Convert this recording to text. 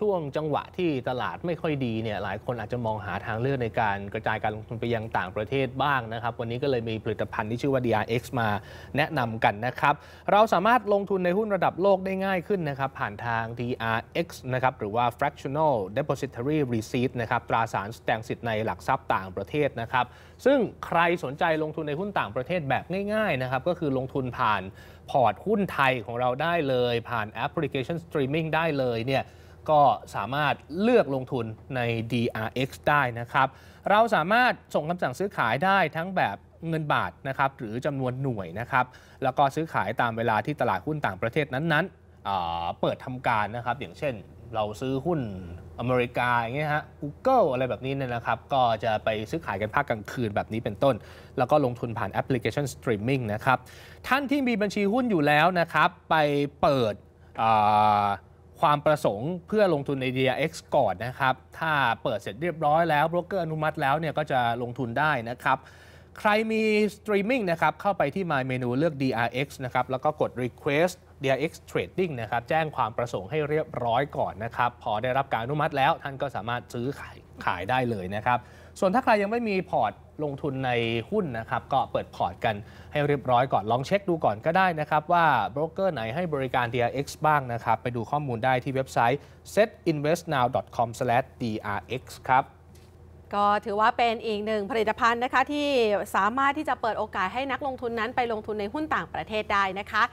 ช่วงจังหวะที่ตลาดไม่ค่อยดีเนี่ยหลายคนอาจจะมองหาทางเลือกในการกระจายการลงทุนไปยังต่างประเทศบ้างนะครับ วันนี้ก็เลยมีผลิตภัณฑ์ที่ชื่อว่า DRX มาแนะนำกันนะครับ เราสามารถลงทุนในหุ้นระดับโลกได้ง่ายขึ้นนะครับ ผ่านทาง DRX นะครับ หรือว่า fractional depository receipt นะครับ ตราสารแสดงสิทธิ์ในหลักทรัพย์ต่างประเทศนะครับซึ่งใครสนใจลงทุนในหุ้นต่างประเทศแบบง่ายๆนะครับก็คือลงทุนผ่านพอร์ตหุ้นไทยของเราได้เลย ผ่านแอปพลิเคชันสตรีมมิ่งได้เลยเนี่ยก็สามารถเลือกลงทุนใน DRX ได้นะครับ เราสามารถส่งคำสั่งซื้อขายได้ทั้งแบบเงินบาทนะครับหรือจำนวนหน่วยนะครับ แล้วก็ซื้อขายตามเวลาที่ตลาดหุ้นต่างประเทศนั้นๆ เปิดทำการนะครับ อย่างเช่น เราซื้อหุ้นอเมริกาอย่างเงี้ยฮะ Google อะไรแบบนี้เนี่ยนะครับ ก็จะไปซื้อขายกันภาคกลางคืนแบบนี้เป็นต้น แล้วก็ลงทุนผ่านแอปพลิเคชันสตรีมมิ่งนะครับท่านที่มีบัญชีหุ้นอยู่แล้วนะครับ ไปเปิดความประสงค์เพื่อลงทุนใน DRX ก่อนนะครับ ถ้าเปิดเสร็จเรียบร้อยแล้วโบรกเกอร์ อนุมัติแล้วเนี่ยก็จะลงทุนได้นะครับ ใครมีสตรีมมิ่งนะครับเข้าไปที่ My Menu เลือก DRX นะครับแล้วก็กด Request DRX Trading นะครับแจ้งความประสงค์ให้เรียบร้อยก่อนนะครับ พอได้รับการอนุมัติแล้วท่านก็สามารถซื้อขายขายได้เลยนะครับ ส่วนถ้าใครยังไม่มีพอร์ตลงทุนในหุ้นนะครับก็เปิดพอร์ตกันให้เรียบร้อยก่อนลองเช็คดูก่อนก็ได้นะครับ ว่าโบรกเกอร์ไหนให้บริการ DRX บ้างนะครับไปดูข้อมูลได้ที่เว็บไซต์ setinvestnow.com/drx ครับ ก็ถือว่าเป็นอีกหนึ่งผลิตภัณฑ์นะคะที่สามารถที่จะเปิดโอกาสให้นักลงทุนนั้น ไปลงทุนในหุ้นต่างประเทศได้นะคะ